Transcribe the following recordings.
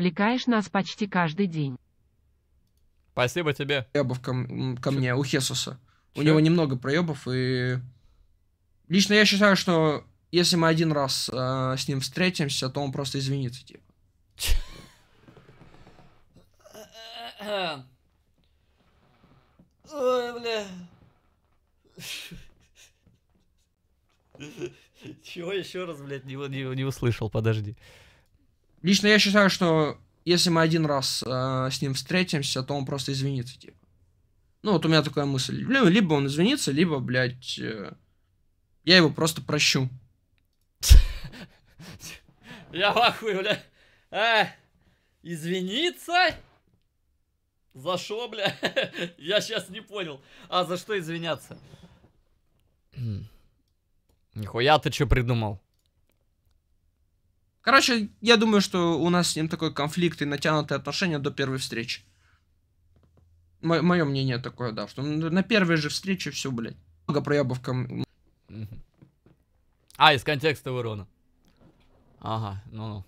развлекаешь нас почти каждый день. Спасибо тебе. Проебов ко, ко мне, у Хесуса. Чё? У него немного проебов, и... Лично я считаю, что если мы один раз э, с ним встретимся, то он просто извинится, типа. Ой, бля. Чего еще раз, блядь, не, не, не услышал, подожди. Лично я считаю, что если мы один раз э, с ним встретимся, то он просто извинится, типа. Ну, вот у меня такая мысль. Либо он извинится, либо, блядь, э, я его просто прощу. Я ахуе, бля. Э, извиниться? За что, бля? Я сейчас не понял. А за что извиняться? Хм. Нихуя ты что придумал? Короче, я думаю, что у нас с ним такой конфликт и натянутые отношения до первой встречи. мое мнение такое, да, что на первой же встрече все, блядь. Много проебов ко А, из контекста Ворона. Ага, ну-ну.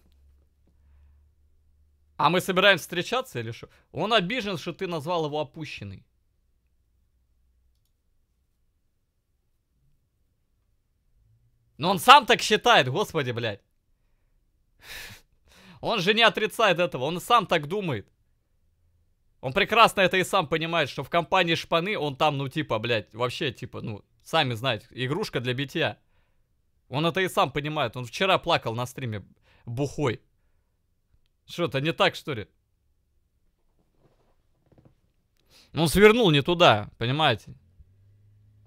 А мы собираемся встречаться или что? Он обижен, что ты назвал его опущенный. Но он сам так считает, господи, блядь. Он же не отрицает этого, он сам так думает. Он прекрасно это и сам понимает, что в компании шпаны он там, ну типа, блядь, вообще типа, ну, сами знаете, игрушка для битья. Он это и сам понимает, он вчера плакал на стриме бухой. Что-то не так, что ли? Ну, он свернул не туда, понимаете?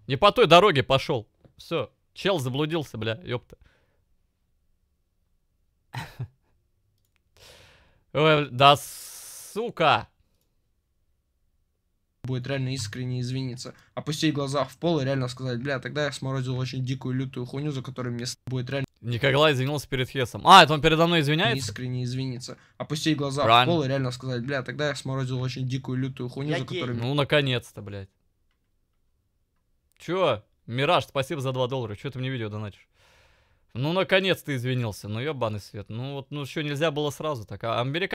Не по той дороге пошел. Все, чел заблудился, бля, ёпта. да сука! Будет реально искренне извиниться. Опустить глаза в пол и реально сказать, бля, тогда я сморозил очень дикую лютую хуйню, за которую мне будет реально... Никогда извинился перед Хесом. А, это он передо мной извиняется? Искренне извиниться. Опустить глаза Run. в пол и реально сказать, бля, тогда я сморозил очень дикую лютую хуйню, я за которую... Ну, наконец-то, блядь. Чё? Мираж, спасибо за 2 доллара. Чё ты мне видео донатишь? Ну, наконец-то извинился. Ну, ебаный свет. Ну, вот, ну, еще нельзя было сразу так. А американ